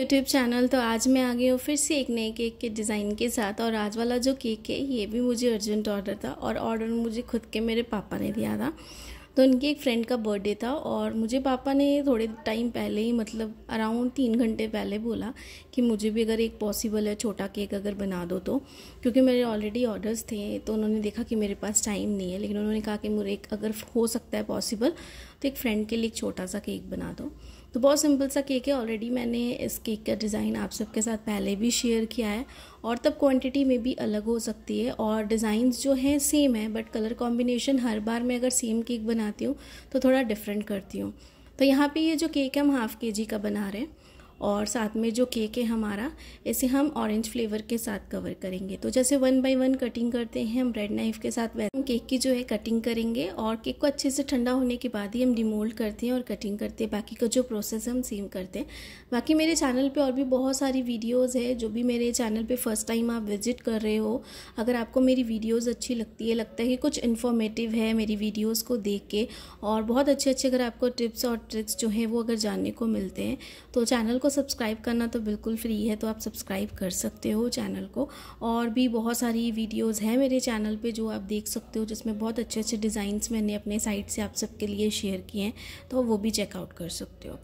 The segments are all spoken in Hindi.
यूट्यूब चैनल तो आज मैं आ गई हूँ फिर से एक नए केक के डिज़ाइन के साथ और आज वाला जो केक है ये भी मुझे अर्जेंट ऑर्डर था और ऑर्डर मुझे खुद के मेरे पापा ने दिया था तो उनके एक फ्रेंड का बर्थडे था और मुझे पापा ने थोड़े टाइम पहले ही मतलब अराउंड तीन घंटे पहले बोला कि मुझे भी अगर एक पॉसिबल है छोटा केक अगर बना दो तो क्योंकि मेरे ऑलरेडी ऑर्डर्स थे तो उन्होंने देखा कि मेरे पास टाइम नहीं है लेकिन उन्होंने कहा कि मुझे एक अगर हो सकता है पॉसिबल तो एक फ्रेंड के लिए एक छोटा सा केक बना दो तो बहुत सिंपल सा केक है ऑलरेडी मैंने इस केक का डिज़ाइन आप सबके साथ पहले भी शेयर किया है और तब क्वांटिटी में भी अलग हो सकती है और डिज़ाइंस जो हैं सेम है बट कलर कॉम्बिनेशन हर बार मैं अगर सेम केक बनाती हूँ तो थोड़ा डिफरेंट करती हूँ तो यहाँ पे ये जो केक है हम हाफ़ के जी का बना रहे हैं और साथ में जो केक है हमारा इसे हम ऑरेंज फ्लेवर के साथ कवर करेंगे तो जैसे वन बाय वन कटिंग करते हैं हम ब्रेड नाइफ के साथ हम केक की जो है कटिंग करेंगे और केक को अच्छे से ठंडा होने के बाद ही हम डिमोल्ड करते हैं और कटिंग करते हैं बाकी का जो प्रोसेस हम सेम करते हैं बाकी मेरे चैनल पर और भी बहुत सारी वीडियोज़ है जो भी मेरे चैनल पर फर्स्ट टाइम आप विजिट कर रहे हो अगर आपको मेरी वीडियोज़ अच्छी लगती है लगता है कि कुछ इन्फॉर्मेटिव है मेरी वीडियोज़ को देख के और बहुत अच्छे अच्छे अगर आपको टिप्स और ट्रिक्स जो है वो अगर जानने को मिलते हैं तो चैनल को को सब्सक्राइब करना तो बिल्कुल फ्री है तो आप सब्सक्राइब कर सकते हो चैनल को और भी बहुत सारी वीडियोज़ हैं मेरे चैनल पे जो आप देख सकते हो जिसमें बहुत अच्छे अच्छे डिज़ाइंस मैंने अपने साइट से आप सबके लिए शेयर किए हैं तो वो भी चेकआउट कर सकते हो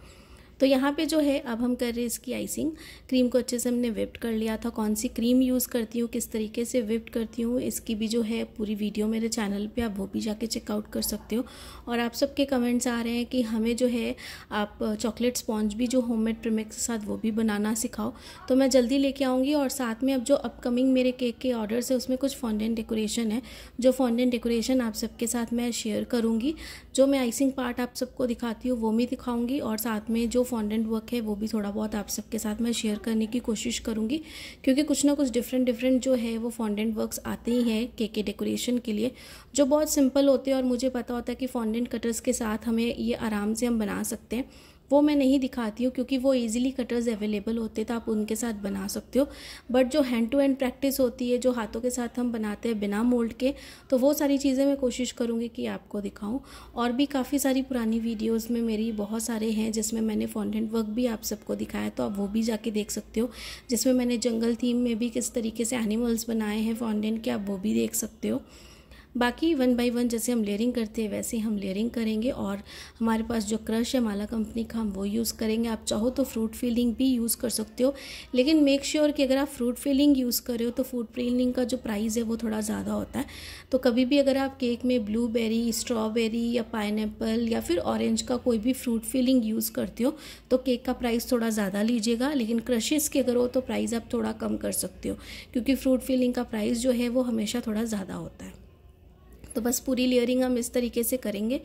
तो यहाँ पे जो है अब हम कर रहे हैं इसकी आइसिंग क्रीम को अच्छे से हमने विप्ट कर लिया था कौन सी क्रीम यूज़ करती हूँ किस तरीके से विप्ट करती हूँ इसकी भी जो है पूरी वीडियो मेरे चैनल पे आप वो भी जाके चेकआउट कर सकते हो और आप सबके कमेंट्स आ रहे हैं कि हमें जो है आप चॉकलेट स्पॉन्ज भी जो होम मेड के साथ वो भी बनाना सिखाओ तो मैं जल्दी लेके आऊँगी और साथ में अब जो अपकमिंग मेरे केक के ऑर्डर्स है उसमें कुछ फॉन्डेंट डेकोरेशन है जो फॉन्डेंट डेकोरेशन आप सबके साथ मैं शेयर करूँगी जो मैं आइसिंग पार्ट आप सबको दिखाती हूँ वो भी दिखाऊंगी और साथ में जो फॉन्डेंट वर्क है वो भी थोड़ा बहुत आप सबके साथ मैं शेयर करने की कोशिश करूँगी क्योंकि कुछ ना कुछ डिफरेंट डिफरेंट जो है वो फॉन्डेंट वर्क्स आते ही हैं केक के डेकोरेशन के लिए जो बहुत सिंपल होते हैं और मुझे पता होता है कि फॉन्डेंट कटर्स के साथ हमें ये आराम से हम बना सकते हैं वो मैं नहीं दिखाती हूँ क्योंकि वो ईजिली कटर्स अवेलेबल होते तो आप उनके साथ बना सकते हो बट जो हैंड टू हैंड प्रैक्टिस होती है जो हाथों के साथ हम बनाते हैं बिना मोल्ड के तो वो सारी चीज़ें मैं कोशिश करूँगी कि आपको दिखाऊँ और भी काफ़ी सारी पुरानी वीडियोज़ में मेरी बहुत सारे हैं जिसमें मैंने फॉन्डेंट वर्क भी आप सबको दिखाया तो आप वो भी जाके देख सकते हो जिसमें मैंने जंगल थीम में भी किस तरीके से एनिमल्स बनाए हैं फॉन्डेंट के आप वो भी देख सकते हो बाकी वन बाय वन जैसे हम लेयरिंग करते हैं वैसे हम लेयरिंग करेंगे और हमारे पास जो क्रश है माला कंपनी का हम वो यूज़ करेंगे आप चाहो तो फ्रूट फिलिंग भी यूज़ कर सकते हो लेकिन मेक श्योर sure कि अगर आप फ्रूट फिलिंग यूज़ कर रहे हो तो फ्रूट फिलिंग का जो प्राइस है वो थोड़ा ज़्यादा होता है तो कभी भी अगर आप केक में ब्लूबेरी स्ट्रॉबेरी या पाइन या फिर ऑरेंज का कोई भी फ्रूट फिलिंग यूज़ करते हो तो केक का प्राइस थोड़ा ज़्यादा लीजिएगा लेकिन क्रशेस के अगर हो तो प्राइस आप थोड़ा कम कर सकते हो क्योंकि फ्रूट फिलिंग का प्राइस जो है वो हमेशा थोड़ा ज़्यादा होता है तो बस पूरी लेयरिंग हम इस तरीके से करेंगे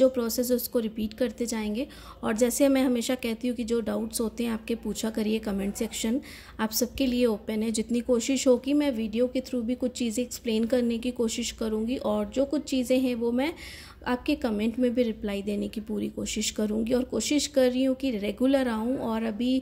जो प्रोसेस है उसको रिपीट करते जाएंगे और जैसे मैं हमेशा कहती हूँ कि जो डाउट्स होते हैं आपके पूछा करिए कमेंट सेक्शन आप सबके लिए ओपन है जितनी कोशिश होगी मैं वीडियो के थ्रू भी कुछ चीज़ें एक्सप्लेन करने की कोशिश करूँगी और जो कुछ चीज़ें हैं वो मैं आपके कमेंट में भी रिप्लाई देने की पूरी कोशिश करूँगी और कोशिश कर रही हूँ कि रेगुलर आऊँ और अभी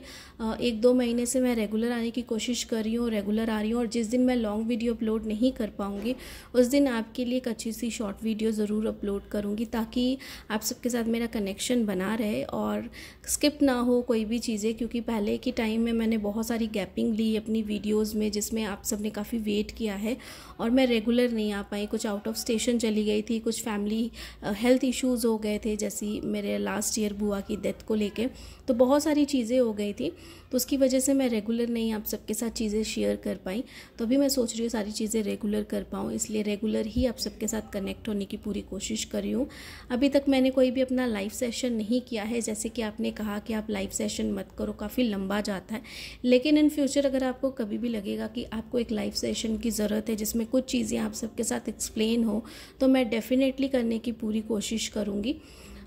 एक दो महीने से मैं रेगुलर आने की कोशिश कर रही हूँ रेगुलर आ रही हूँ और जिस दिन मैं लॉन्ग वीडियो अपलोड नहीं कर पाऊँगी उस दिन आपके लिए एक अच्छी सी शॉर्ट वीडियो ज़रूर अपलोड करूँगी ताकि आप सबके साथ मेरा कनेक्शन बना रहे और स्किप ना हो कोई भी चीज़ें क्योंकि पहले के टाइम में मैंने बहुत सारी गैपिंग ली अपनी वीडियोज़ में जिसमें आप सब ने काफ़ी वेट किया है और मैं रेगुलर नहीं आ पाई कुछ आउट ऑफ स्टेशन चली गई थी कुछ फैमिली हेल्थ इश्यूज़ हो गए थे जैसे मेरे लास्ट ईयर बुआ की डेथ को लेके तो बहुत सारी चीज़ें हो गई थी तो उसकी वजह से मैं रेगुलर नहीं आप सबके साथ चीज़ें शेयर कर पाई तो अभी मैं सोच रही हूँ सारी चीज़ें रेगुलर कर पाऊँ इसलिए रेगुलर ही आप सबके साथ कनेक्ट होने की पूरी कोशिश कर रही हूँ अभी तक मैंने कोई भी अपना लाइव सेशन नहीं किया है जैसे कि आपने कहा कि आप लाइव सेशन मत करो काफ़ी लंबा जाता है लेकिन इन फ्यूचर अगर आपको कभी भी लगेगा कि आपको एक लाइव सेशन की ज़रूरत है जिसमें कुछ चीज़ें आप सबके साथ एक्सप्लेन हो तो मैं डेफिनेटली करने की पूरी कोशिश करूँगी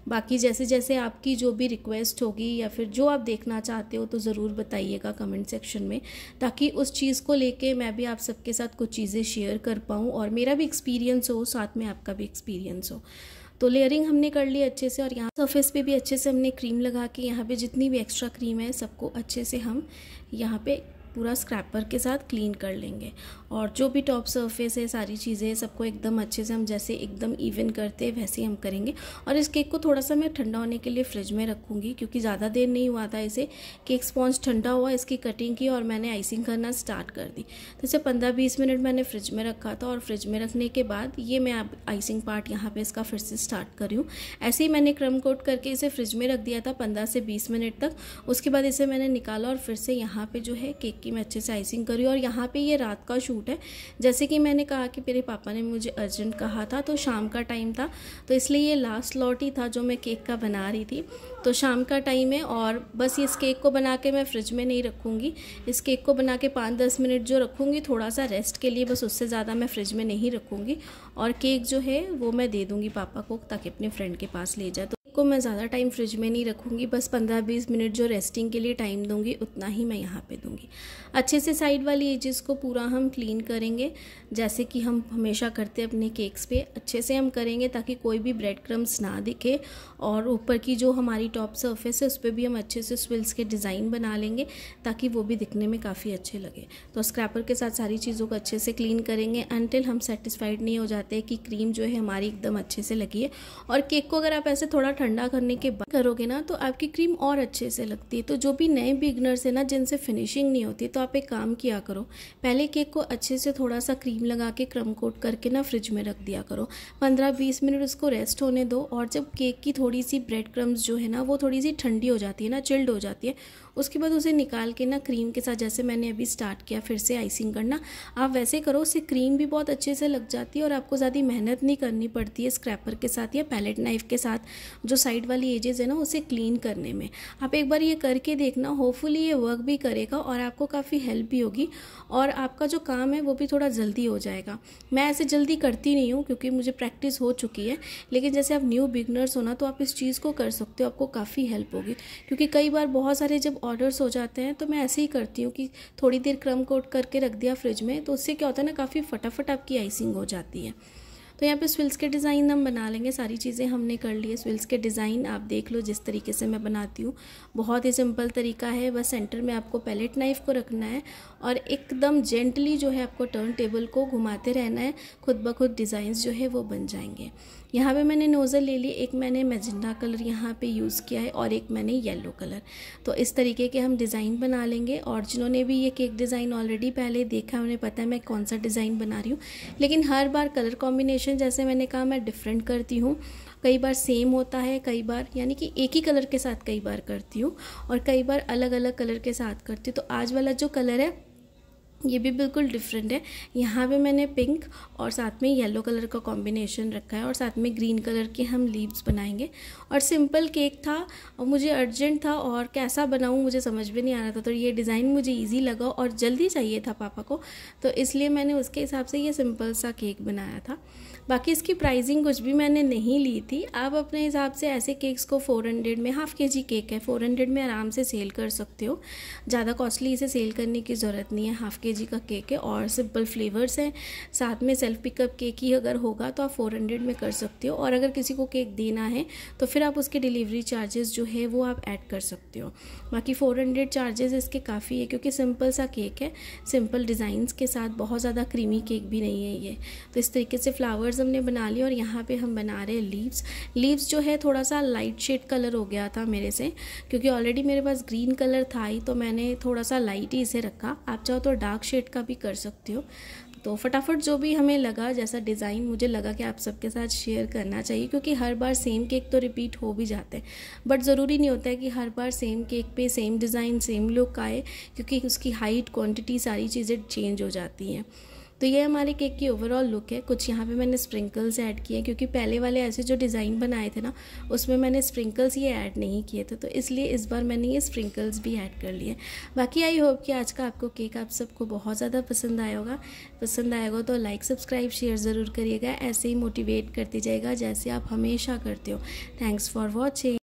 बाकी जैसे जैसे आपकी जो भी रिक्वेस्ट होगी या फिर जो आप देखना चाहते हो तो ज़रूर बताइएगा कमेंट सेक्शन में ताकि उस चीज़ को लेके मैं भी आप सबके साथ कुछ चीज़ें शेयर कर पाऊँ और मेरा भी एक्सपीरियंस हो साथ में आपका भी एक्सपीरियंस हो तो लेयरिंग हमने कर ली अच्छे से और यहाँ सरफेस पे भी अच्छे से हमने क्रीम लगा के यहाँ पे जितनी भी एक्स्ट्रा क्रीम है सबको अच्छे से हम यहाँ पे पूरा स्क्रैपर के साथ क्लीन कर लेंगे और जो भी टॉप सरफेस है सारी चीज़ें सबको एकदम अच्छे से हम जैसे एकदम इवन करते हैं वैसे ही हम करेंगे और इस केक को थोड़ा सा मैं ठंडा होने के लिए फ्रिज में रखूँगी क्योंकि ज़्यादा देर नहीं हुआ था इसे केक स्पॉन्ज ठंडा हुआ इसकी कटिंग की और मैंने आइसिंग करना स्टार्ट कर दी तो इसे पंद्रह बीस मिनट मैंने फ्रिज में रखा था और फ्रिज में रखने के बाद ये मैं अब आइसिंग पार्ट यहाँ पर इसका फिर से स्टार्ट कर रही हूँ ऐसे ही मैंने क्रम कोट करके इसे फ्रिज में रख दिया था पंद्रह से बीस मिनट तक उसके बाद इसे मैंने निकाला और फिर से यहाँ पर जो है केक कि मैं अच्छे से आइसिंग करी और यहाँ पे ये रात का शूट है जैसे कि मैंने कहा कि मेरे पापा ने मुझे अर्जेंट कहा था तो शाम का टाइम था तो इसलिए ये लास्ट लॉट ही था जो मैं केक का बना रही थी तो शाम का टाइम है और बस इस केक को बना के मैं फ्रिज में नहीं रखूँगी इस केक को बना के पाँच दस मिनट जो रखूँगी थोड़ा सा रेस्ट के लिए बस उससे ज़्यादा मैं फ्रिज में नहीं रखूँगी और केक जो है वो मैं दे दूँगी पापा को ताकि अपने फ्रेंड के पास ले जाए तो को मैं ज़्यादा टाइम फ्रिज में नहीं रखूँगी बस पंद्रह बीस मिनट जो रेस्टिंग के लिए टाइम दूँगी उतना ही मैं यहाँ पे दूँगी अच्छे से साइड वाली एजेस को पूरा हम क्लीन करेंगे जैसे कि हम हमेशा करते अपने केक्स पे अच्छे से हम करेंगे ताकि कोई भी ब्रेड क्रम्स ना दिखे और ऊपर की जो हमारी टॉप सर्फेस है उस पर भी हम अच्छे से स्विल्स के डिज़ाइन बना लेंगे ताकि वो भी दिखने में काफ़ी अच्छे लगे तो स्क्रैपर के साथ सारी चीज़ों को अच्छे से क्लीन करेंगे अनटिल हम सेटिस्फाइड नहीं हो जाते कि क्रीम जो है हमारी एकदम अच्छे से लगी है और केक को अगर आप ऐसे थोड़ा ठंडा करने के बाद करोगे ना तो आपकी क्रीम और अच्छे से लगती है तो जो भी नए बिगनर्स है ना जिनसे फिनिशिंग नहीं होती तो आप एक काम किया करो पहले केक को अच्छे से थोड़ा सा क्रीम लगा के क्रम कोट करके ना फ्रिज में रख दिया करो पंद्रह बीस मिनट उसको रेस्ट होने दो और जब केक की थोड़ी सी ब्रेड क्रम्स जो है ना वो थोड़ी सी ठंडी हो जाती है ना चिल्ड हो जाती है उसके बाद उसे निकाल के ना क्रीम के साथ जैसे मैंने अभी स्टार्ट किया फिर से आइसिंग करना आप वैसे करो उससे क्रीम भी बहुत अच्छे से लग जाती है और आपको ज़्यादा मेहनत नहीं करनी पड़ती है स्क्रैपर के साथ या पैलेट नाइफ के साथ जो साइड वाली एजेज़ है ना उसे क्लीन करने में आप एक बार ये करके देखना होपफुली ये वर्क भी करेगा और आपको काफ़ी हेल्प भी होगी और आपका जो काम है वो भी थोड़ा जल्दी हो जाएगा मैं ऐसे जल्दी करती नहीं हूँ क्योंकि मुझे प्रैक्टिस हो चुकी है लेकिन जैसे आप न्यू बिगनर्स हो ना तो आप इस चीज़ को कर सकते हो आपको काफ़ी हेल्प होगी क्योंकि कई बार बहुत सारे जब ऑर्डर्स हो जाते हैं तो मैं ऐसे ही करती हूँ कि थोड़ी देर क्रम कोट करके रख दिया फ्रिज में तो उससे क्या होता है ना काफ़ी फटाफट आपकी आइसिंग हो जाती है तो यहाँ पे स्विल्स के डिज़ाइन हम बना लेंगे सारी चीज़ें हमने कर ली है स्विल्स के डिज़ाइन आप देख लो जिस तरीके से मैं बनाती हूँ बहुत ही सिंपल तरीका है बस सेंटर में आपको पैलेट नाइफ को रखना है और एकदम जेंटली जो है आपको टर्न टेबल को घुमाते रहना है खुद ब खुद डिज़ाइंस जो है वो बन जाएंगे यहाँ पे मैंने नोज़ल ले ली एक मैंने मेजिंडा कलर यहाँ पे यूज़ किया है और एक मैंने येलो कलर तो इस तरीके के हम डिज़ाइन बना लेंगे और जिन्होंने भी ये केक डिज़ाइन ऑलरेडी पहले देखा है उन्हें पता है मैं कौन सा डिज़ाइन बना रही हूँ लेकिन हर बार कलर कॉम्बिनेशन जैसे मैंने कहा मैं डिफरेंट करती हूँ कई बार सेम होता है कई बार यानी कि एक ही कलर के साथ कई बार करती हूँ और कई बार अलग अलग कलर के साथ करती हूँ तो आज वाला जो कलर है ये भी बिल्कुल डिफरेंट है यहाँ पे मैंने पिंक और साथ में येलो कलर का कॉम्बिनेशन रखा है और साथ में ग्रीन कलर के हम लीव्स बनाएंगे और सिंपल केक था और मुझे अर्जेंट था और कैसा बनाऊँ मुझे समझ में नहीं आ रहा था तो ये डिज़ाइन मुझे ईजी लगा और जल्दी चाहिए था पापा को तो इसलिए मैंने उसके हिसाब से ये सिंपल सा केक बनाया था बाकी इसकी प्राइसिंग कुछ भी मैंने नहीं ली थी आप अपने हिसाब से ऐसे केक्स को हंड्रेड में हाफ़ के जी केक है हंड्रेड में आराम से सेल कर सकते हो ज़्यादा कॉस्टली इसे सेल करने की ज़रूरत नहीं है हाफ़ के केजी का केक है और सिंपल फ्लेवर्स हैं साथ में सेल्फ पिकअप केक ही अगर होगा तो आप 400 में कर सकते हो और अगर किसी को केक देना है तो फिर आप उसके डिलीवरी चार्जेस जो है वो आप ऐड कर सकते हो बाकी 400 चार्जेस इसके काफ़ी है क्योंकि सिंपल सा केक है सिंपल डिज़ाइंस के साथ बहुत ज़्यादा क्रीमी केक भी नहीं है ये तो इस तरीके से फ्लावर्स हमने बना लिए और यहाँ पर हम बना रहे हैं लीव्स लीव्स जो है थोड़ा सा लाइट शेड कलर हो गया था मेरे से क्योंकि ऑलरेडी मेरे पास ग्रीन कलर था ही तो मैंने थोड़ा सा लाइट ही इसे रखा आप चाहो तो डार्क डार्क शेड का भी कर सकते हो तो फटाफट जो भी हमें लगा जैसा डिज़ाइन मुझे लगा कि आप सबके साथ शेयर करना चाहिए क्योंकि हर बार सेम केक तो रिपीट हो भी जाते हैं बट ज़रूरी नहीं होता है कि हर बार सेम केक पे सेम डिज़ाइन सेम लुक आए क्योंकि उसकी हाइट क्वांटिटी सारी चीज़ें चेंज हो जाती हैं तो ये हमारे केक की ओवरऑल लुक है कुछ यहाँ पे मैंने स्प्रिंकल्स ऐड किए हैं क्योंकि पहले वाले ऐसे जो डिज़ाइन बनाए थे ना उसमें मैंने स्प्रिंकल्स ये ऐड नहीं किए थे तो इसलिए इस बार मैंने ये स्प्रिंकल्स भी ऐड कर लिए बाकी आई होप कि आज का आपको केक आप सबको बहुत ज़्यादा पसंद आया होगा पसंद आएगा होगा तो लाइक सब्सक्राइब शेयर ज़रूर करिएगा ऐसे ही मोटिवेट करती जाएगा जैसे आप हमेशा करते हो थैंक्स फॉर वॉचिंग